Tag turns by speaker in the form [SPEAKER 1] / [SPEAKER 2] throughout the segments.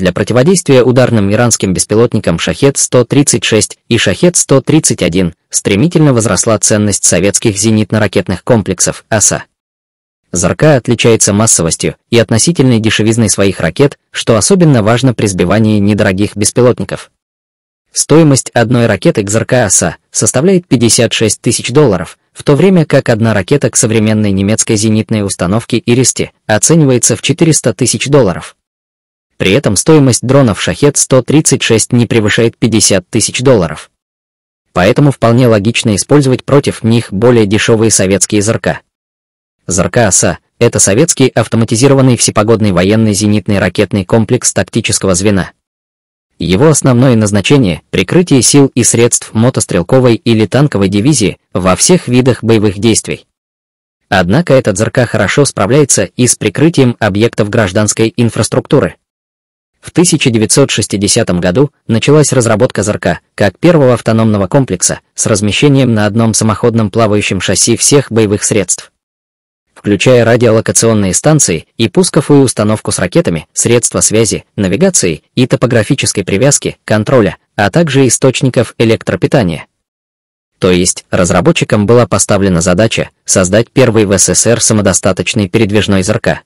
[SPEAKER 1] для противодействия ударным иранским беспилотникам «Шахет-136» и «Шахет-131» стремительно возросла ценность советских зенитно-ракетных комплексов «АСА». «Зарка» отличается массовостью и относительной дешевизной своих ракет, что особенно важно при сбивании недорогих беспилотников. Стоимость одной ракеты к «Зарка» «АСА» составляет 56 тысяч долларов, в то время как одна ракета к современной немецкой зенитной установке «Иристи» оценивается в 400 тысяч долларов. При этом стоимость дронов «Шахет 136» не превышает 50 тысяч долларов. Поэтому вполне логично использовать против них более дешевые советские Зарка. Зарка — это советский автоматизированный всепогодный военный зенитный ракетный комплекс тактического звена. Его основное назначение – прикрытие сил и средств мотострелковой или танковой дивизии во всех видах боевых действий. Однако этот Зарка хорошо справляется и с прикрытием объектов гражданской инфраструктуры. В 1960 году началась разработка ЗРК как первого автономного комплекса с размещением на одном самоходном плавающем шасси всех боевых средств. Включая радиолокационные станции и пусковую установку с ракетами, средства связи, навигации и топографической привязки, контроля, а также источников электропитания. То есть, разработчикам была поставлена задача создать первый в СССР самодостаточный передвижной «Зерка»,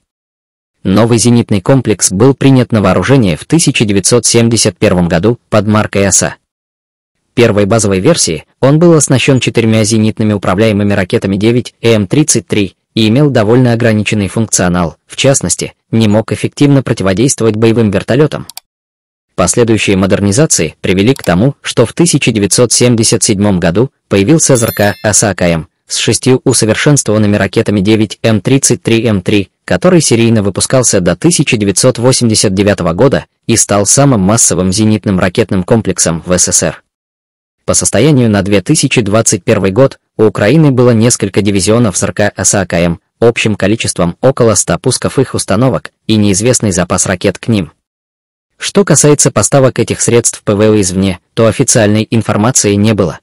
[SPEAKER 1] Новый зенитный комплекс был принят на вооружение в 1971 году под маркой «Оса». Первой базовой версии он был оснащен четырьмя зенитными управляемыми ракетами 9 м 33 и имел довольно ограниченный функционал, в частности, не мог эффективно противодействовать боевым вертолетам. Последующие модернизации привели к тому, что в 1977 году появился ЗРК АСАКМ с шестью усовершенствованными ракетами 9М33М3 который серийно выпускался до 1989 года и стал самым массовым зенитным ракетным комплексом в СССР. По состоянию на 2021 год у Украины было несколько дивизионов 40 САКМ, общим количеством около 100 пусков их установок и неизвестный запас ракет к ним. Что касается поставок этих средств ПВО извне, то официальной информации не было.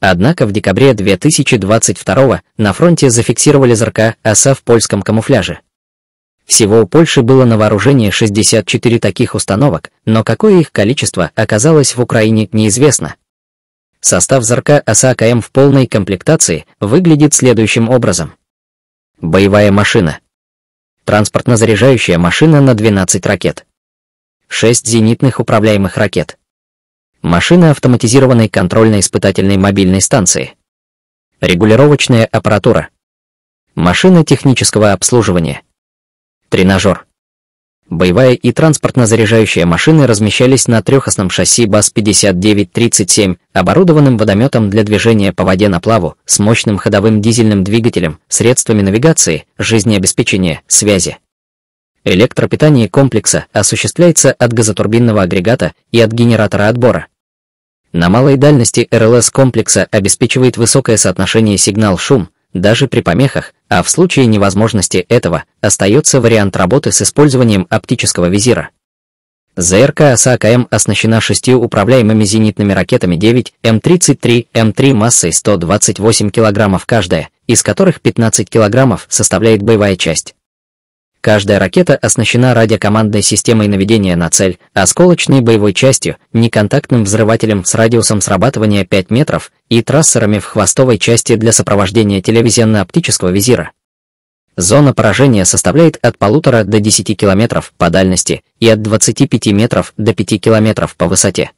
[SPEAKER 1] Однако в декабре 2022 на фронте зафиксировали ЗРК АСА в польском камуфляже. Всего у Польши было на вооружении 64 таких установок, но какое их количество оказалось в Украине неизвестно. Состав ЗРК АСА КМ в полной комплектации выглядит следующим образом. Боевая машина. Транспортно-заряжающая машина на 12 ракет. 6 зенитных управляемых ракет. Машина автоматизированной контрольно-испытательной мобильной станции. Регулировочная аппаратура. машина технического обслуживания. Тренажер. Боевая и транспортно-заряжающая машины размещались на трехосном шасси БАЗ-5937, оборудованным водометом для движения по воде на плаву, с мощным ходовым дизельным двигателем, средствами навигации, жизнеобеспечения, связи. Электропитание комплекса осуществляется от газотурбинного агрегата и от генератора отбора. На малой дальности РЛС комплекса обеспечивает высокое соотношение сигнал-шум даже при помехах, а в случае невозможности этого остается вариант работы с использованием оптического визира. ЗРК АСАКМ оснащена шестью управляемыми зенитными ракетами 9 М-33, М-3 массой 128 кг каждая, из которых 15 кг составляет боевая часть. Каждая ракета оснащена радиокомандной системой наведения на цель, осколочной а боевой частью, неконтактным взрывателем с радиусом срабатывания 5 метров и трассерами в хвостовой части для сопровождения телевизионно-оптического визира. Зона поражения составляет от полутора до 10 километров по дальности и от 25 метров до 5 километров по высоте.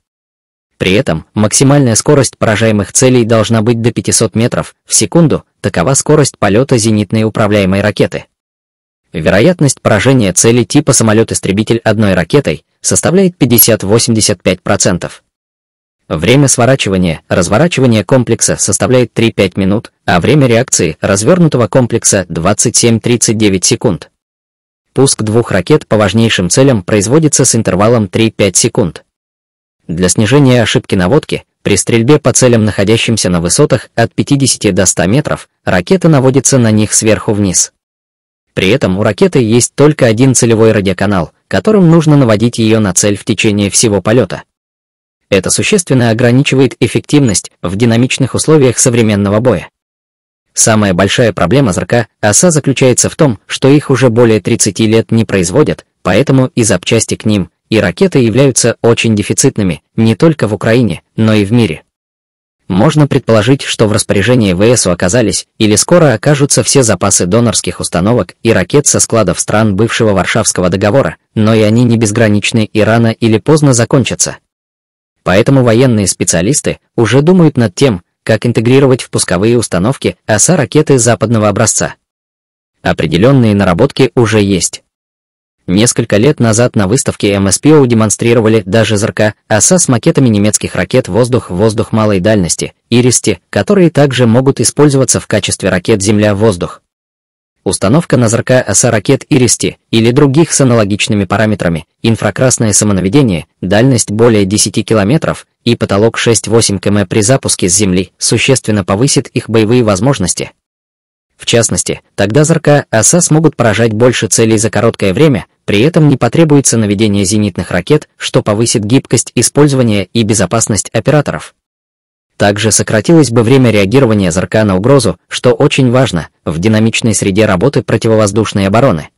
[SPEAKER 1] При этом максимальная скорость поражаемых целей должна быть до 500 метров в секунду, такова скорость полета зенитной управляемой ракеты. Вероятность поражения цели типа самолет-истребитель одной ракетой составляет 50-85%. Время сворачивания, разворачивания комплекса составляет 3-5 минут, а время реакции развернутого комплекса 27-39 секунд. Пуск двух ракет по важнейшим целям производится с интервалом 3-5 секунд. Для снижения ошибки наводки при стрельбе по целям, находящимся на высотах от 50 до 100 метров, ракета наводится на них сверху вниз. При этом у ракеты есть только один целевой радиоканал, которым нужно наводить ее на цель в течение всего полета. Это существенно ограничивает эффективность в динамичных условиях современного боя. Самая большая проблема ЗРК ОСА заключается в том, что их уже более 30 лет не производят, поэтому и запчасти к ним, и ракеты являются очень дефицитными не только в Украине, но и в мире. Можно предположить, что в распоряжении ВС оказались или скоро окажутся все запасы донорских установок и ракет со складов стран бывшего Варшавского договора, но и они не безграничны и рано или поздно закончатся. Поэтому военные специалисты уже думают над тем, как интегрировать в пусковые установки ОСА ракеты западного образца. Определенные наработки уже есть. Несколько лет назад на выставке МСПО демонстрировали даже зерка АСА с макетами немецких ракет «Воздух-воздух малой дальности» «Иристи», которые также могут использоваться в качестве ракет «Земля-воздух». Установка на зерка АСА ракет «Иристи» или других с аналогичными параметрами, инфракрасное самонаведение, дальность более 10 километров и потолок 6-8 км при запуске с Земли существенно повысит их боевые возможности, в частности, тогда ЗРК ОСА смогут поражать больше целей за короткое время, при этом не потребуется наведение зенитных ракет, что повысит гибкость использования и безопасность операторов. Также сократилось бы время реагирования зарка на угрозу, что очень важно в динамичной среде работы противовоздушной обороны.